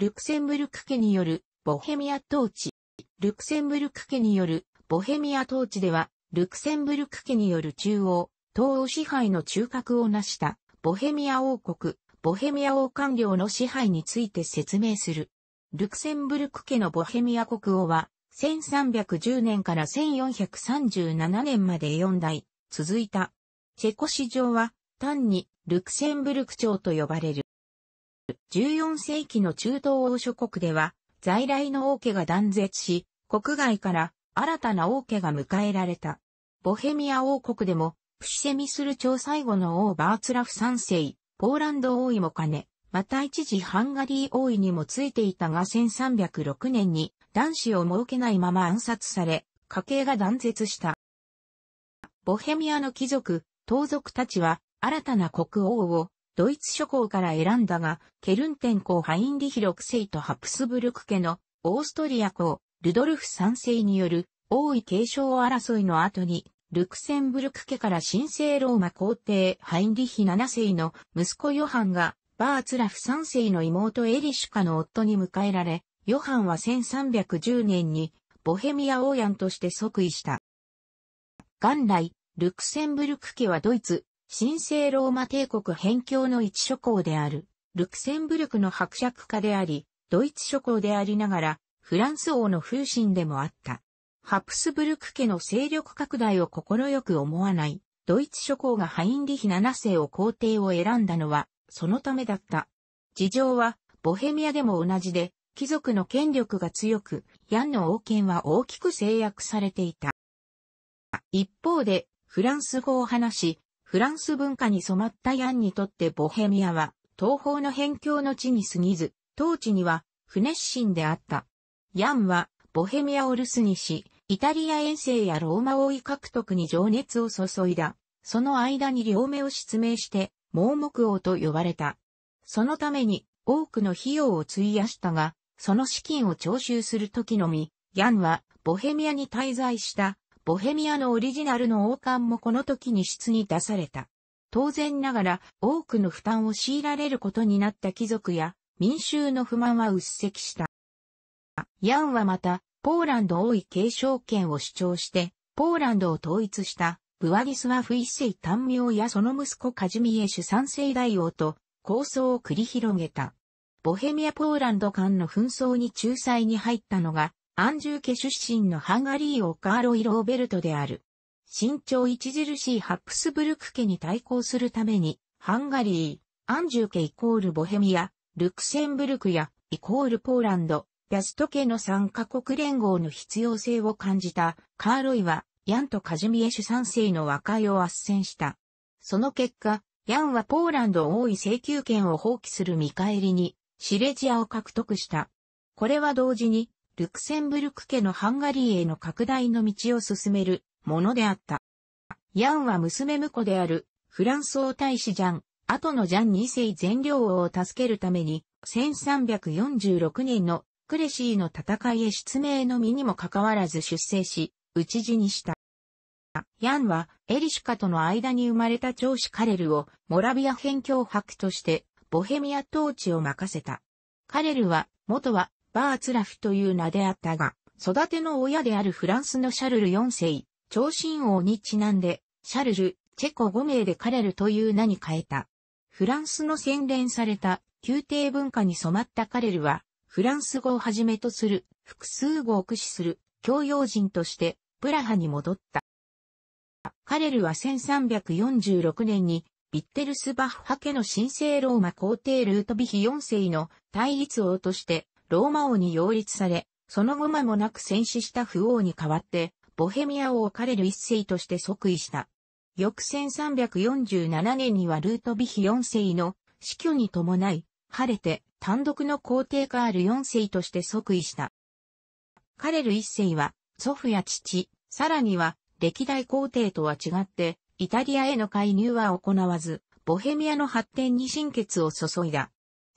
ルクセンブルク家によるボヘミア統治。ルクセンブルク家によるボヘミア統治では、ルクセンブルク家による中央、東欧支配の中核を成したボヘミア王国、ボヘミア王官僚の支配について説明する。ルクセンブルク家のボヘミア国王は、1310年から1437年まで4代、続いた。チェコ市場は、単にルクセンブルク朝と呼ばれる。14世紀の中東欧諸国では、在来の王家が断絶し、国外から新たな王家が迎えられた。ボヘミア王国でも、プシセミスル朝最後の王バーツラフ3世、ポーランド王位も兼ね、また一時ハンガリー王位にもついていたが1306年に男子を設けないまま暗殺され、家計が断絶した。ボヘミアの貴族、盗賊たちは新たな国王をドイツ諸侯から選んだが、ケルンテン公ハインリヒ6世とハプスブルク家のオーストリア公、ルドルフ3世による王位継承争いの後に、ルクセンブルク家から神聖ローマ皇帝ハインリヒ7世の息子ヨハンが、バーツラフ3世の妹エリシュカの夫に迎えられ、ヨハンは1310年にボヘミア王ヤンとして即位した。元来、ルクセンブルク家はドイツ、神聖ローマ帝国辺境の一諸侯である、ルクセンブルクの伯爵家であり、ドイツ諸侯でありながら、フランス王の風神でもあった。ハプスブルク家の勢力拡大を快く思わない、ドイツ諸侯がハインリヒ7世を皇帝を選んだのは、そのためだった。事情は、ボヘミアでも同じで、貴族の権力が強く、ヤンの王権は大きく制約されていた。一方で、フランス語を話し、フランス文化に染まったヤンにとってボヘミアは東方の辺境の地に過ぎず、当地には不熱心であった。ヤンはボヘミアを留守にし、イタリア遠征やローマ王位獲得に情熱を注いだ。その間に両目を失明して、盲目王と呼ばれた。そのために多くの費用を費やしたが、その資金を徴収するときのみ、ヤンはボヘミアに滞在したボヘミアのオリジナルの王冠もこの時に質に出された。当然ながら多くの負担を強いられることになった貴族や民衆の不満は鬱積した。ヤンはまた、ポーランド王位継承権を主張して、ポーランドを統一したブワディスワフ一世短命やその息子カジミエシュ三世大王と構想を繰り広げた。ボヘミア・ポーランド間の紛争に仲裁に入ったのがアンジュー家出身のハンガリー王カーロイ・ローベルトである。身長著しいハプスブルク家に対抗するために、ハンガリー、アンジュー家イコールボヘミア、ルクセンブルクやイコールポーランド、ヤスト家の三カ国連合の必要性を感じたカーロイは、ヤンとカジミエシュ3世の和解を圧戦した。その結果、ヤンはポーランド王位請求権を放棄する見返りに、シレジアを獲得した。これは同時に、ルクセンブルク家のハンガリーへの拡大の道を進めるものであった。ヤンは娘婿であるフランス王大使ジャン、後のジャン2世全領王を助けるために、1346年のクレシーの戦いへ失明の身にもかかわらず出征し、討ち死にした。ヤンはエリシュカとの間に生まれた長子カレルをモラビア辺境伯としてボヘミア統治を任せた。カレルは元はバーツラフという名であったが、育ての親であるフランスのシャルル4世、長身王にちなんで、シャルル、チェコ5名でカレルという名に変えた。フランスの洗練された宮廷文化に染まったカレルは、フランス語をはじめとする複数語を駆使する教養人としてプラハに戻った。カレルは1346年にビッテルスバッハ家の神聖ローマ皇帝ルートビヒ4世の対立王としてローマ王に擁立され、その後間もなく戦死した不王に代わって、ボヘミア王カレル一世として即位した。翌1347年にはルートビヒ四世の死去に伴い、晴れて単独の皇帝カール四世として即位した。カレル一世は、祖父や父、さらには歴代皇帝とは違って、イタリアへの介入は行わず、ボヘミアの発展に心血を注いだ。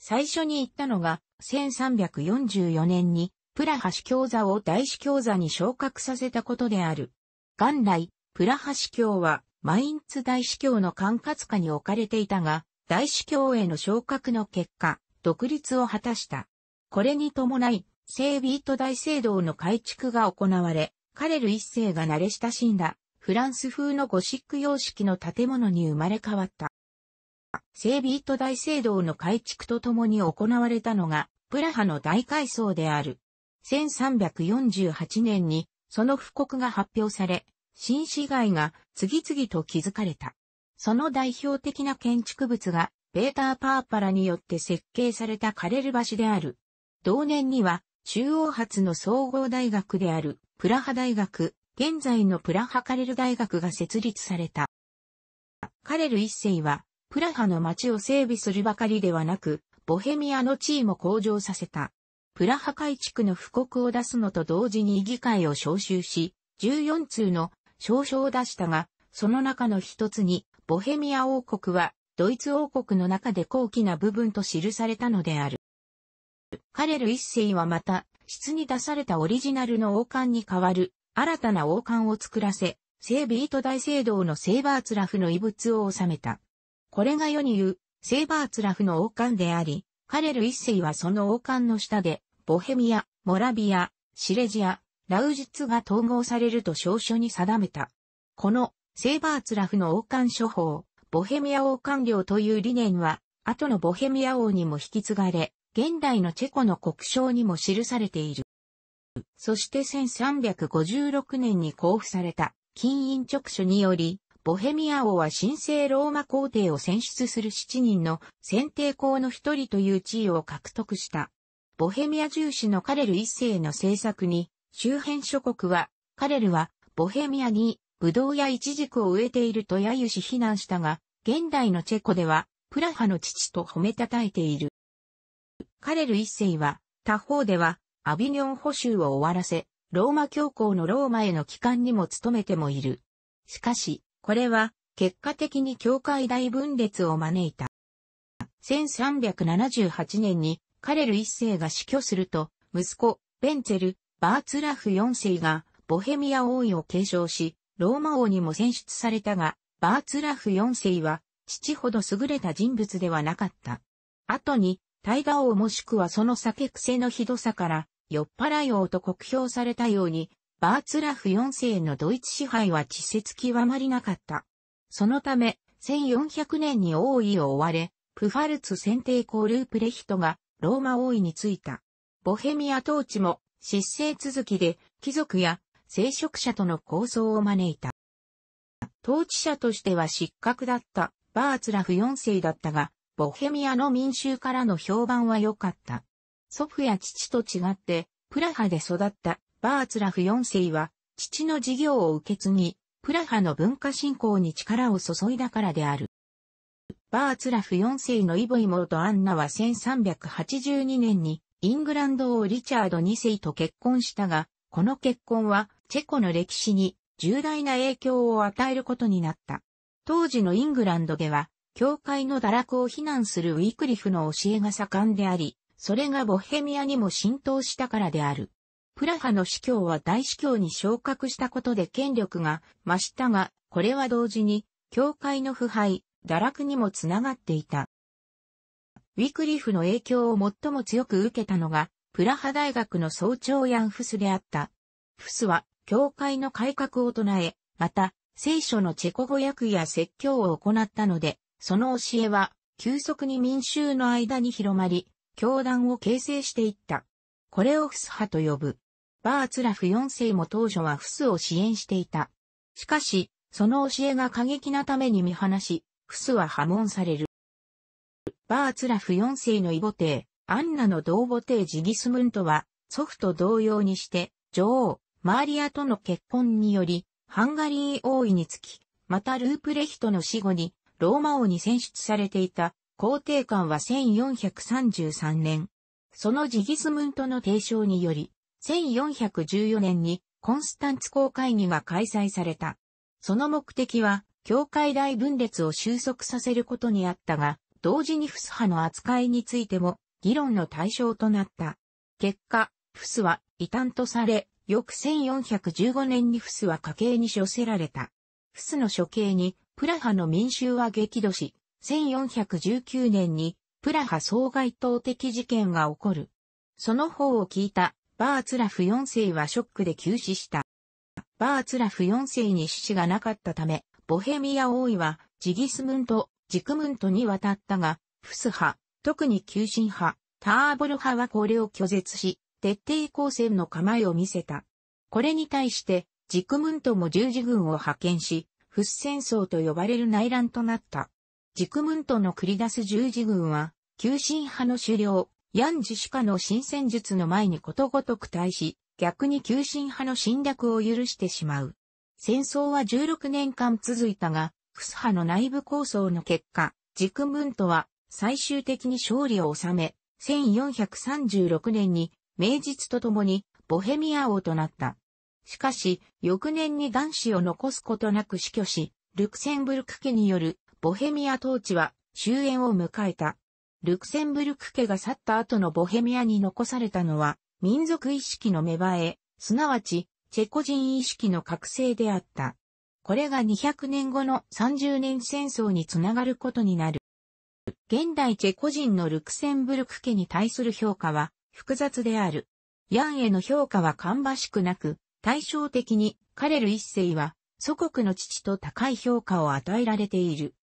最初に行ったのが、1344年に、プラハ司教座を大司教座に昇格させたことである。元来、プラハ司教は、マインツ大司教の管轄下に置かれていたが、大司教への昇格の結果、独立を果たした。これに伴い、聖ビート大聖堂の改築が行われ、カレル一世が慣れ親しんだ、フランス風のゴシック様式の建物に生まれ変わった。ビート大聖堂の改築とともに行われたのが、プラハの大改装である。1348年に、その布告が発表され、新市街が次々と築かれた。その代表的な建築物が、ベーターパーパラによって設計されたカレル橋である。同年には、中央発の総合大学である、プラハ大学、現在のプラハカレル大学が設立された。カレル一世は、プラハの街を整備するばかりではなく、ボヘミアの地位も向上させた。プラハ改築の布告を出すのと同時に議会を招集し、14通の証書を出したが、その中の一つに、ボヘミア王国は、ドイツ王国の中で高貴な部分と記されたのである。カレル一世はまた、質に出されたオリジナルの王冠に代わる、新たな王冠を作らせ、聖ビート大聖堂のセーバーツラフの遺物を収めた。これが世に言う、セーバーツラフの王冠であり、カレル一世はその王冠の下で、ボヘミア、モラビア、シレジア、ラウジツが統合されると証書に定めた。この、セーバーツラフの王冠処方、ボヘミア王冠領という理念は、後のボヘミア王にも引き継がれ、現代のチェコの国章にも記されている。そして1356年に交付された、金印直書により、ボヘミア王は神聖ローマ皇帝を選出する7人の選定校の一人という地位を獲得した。ボヘミア重視のカレル一世の政策に、周辺諸国は、カレルはボヘミアにブドウやイチジクを植えていると揶揄し非難したが、現代のチェコでは、プラハの父と褒めたたえている。カレル一世は、他方では、アビニョン補修を終わらせ、ローマ教皇のローマへの帰還にも努めてもいる。しかし、これは、結果的に教会大分裂を招いた。1378年にカレル一世が死去すると、息子、ベンツェル、バーツラフ4世がボヘミア王位を継承し、ローマ王にも選出されたが、バーツラフ4世は父ほど優れた人物ではなかった。後に、大河王もしくはその酒癖のひどさから、酔っ払い王と酷評されたように、バーツラフ4世のドイツ支配は稚拙極まりなかった。そのため、1400年に王位を追われ、プファルツ選定校ループレヒトがローマ王位に就いた。ボヘミア統治も失勢続きで貴族や聖職者との抗争を招いた。統治者としては失格だったバーツラフ4世だったが、ボヘミアの民衆からの評判は良かった。祖父や父と違って、プラハで育ったバーツラフ4世は、父の事業を受け継ぎ、プラハの文化振興に力を注いだからである。バーツラフ4世のイボイモト・アンナは1382年にイングランド王リチャード2世と結婚したが、この結婚はチェコの歴史に重大な影響を与えることになった。当時のイングランドでは、教会の堕落を非難するウィクリフの教えが盛んであり、それがボヘミアにも浸透したからである。プラハの司教は大司教に昇格したことで権力が増したが、これは同時に、教会の腐敗、堕落にもつながっていた。ウィクリフの影響を最も強く受けたのが、プラハ大学の総長ヤン・フスであった。フスは、教会の改革を唱え、また、聖書のチェコ語訳や説教を行ったので、その教えは、急速に民衆の間に広まり、教団を形成していった。これをフス派と呼ぶ。バーツラフ4世も当初はフスを支援していた。しかし、その教えが過激なために見放し、フスは破門される。バーツラフ4世の異母帝、アンナの同母帝ジギスムントは、祖父と同様にして、女王、マーリアとの結婚により、ハンガリー王位につき、またループレヒトの死後に、ローマ王に選出されていた、皇帝官は1433年、そのジギスムントの提唱により、1414年にコンスタンツ公会議が開催された。その目的は、教会大分裂を収束させることにあったが、同時にフス派の扱いについても議論の対象となった。結果、フスは異端とされ、翌1415年にフスは家計に処せられた。フスの処刑に、プラハの民衆は激怒し、1419年にプラハ総外当的事件が起こる。その方を聞いた、バーツラフ4世はショックで急死した。バーツラフ4世に死がなかったため、ボヘミア王位は、ジギスムント、ジクムントに渡ったが、フス派、特に急進派、ターボル派はこれを拒絶し、徹底抗戦の構えを見せた。これに対して、ジクムントも十字軍を派遣し、フス戦争と呼ばれる内乱となった。ジクムントの繰り出す十字軍は、急進派の首領、ヤンジシカの新戦術の前にことごとく対し、逆に急進派の侵略を許してしまう。戦争は16年間続いたが、クス派の内部構想の結果、ジクムントは最終的に勝利を収め、1436年に名実とともにボヘミア王となった。しかし、翌年に男子を残すことなく死去し、ルクセンブルク家によるボヘミア統治は終焉を迎えた。ルクセンブルク家が去った後のボヘミアに残されたのは、民族意識の芽生え、すなわち、チェコ人意識の覚醒であった。これが200年後の30年戦争につながることになる。現代チェコ人のルクセンブルク家に対する評価は複雑である。ヤンへの評価は芳しくなく、対照的にカレル一世は祖国の父と高い評価を与えられている。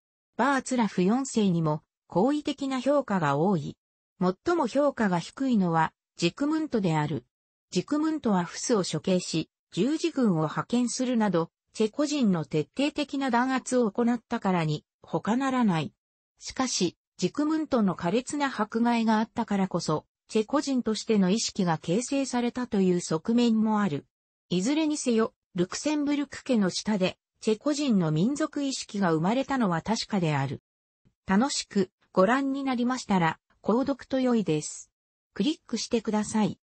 バーツラフ4世にも好意的な評価が多い。最も評価が低いのはジクムントである。ジクムントはフスを処刑し、十字軍を派遣するなど、チェコ人の徹底的な弾圧を行ったからに他ならない。しかし、ジクムントの苛烈な迫害があったからこそ、チェコ人としての意識が形成されたという側面もある。いずれにせよ、ルクセンブルク家の下でチェコ人の民族意識が生まれたのは確かである。楽しくご覧になりましたら、購読と良いです。クリックしてください。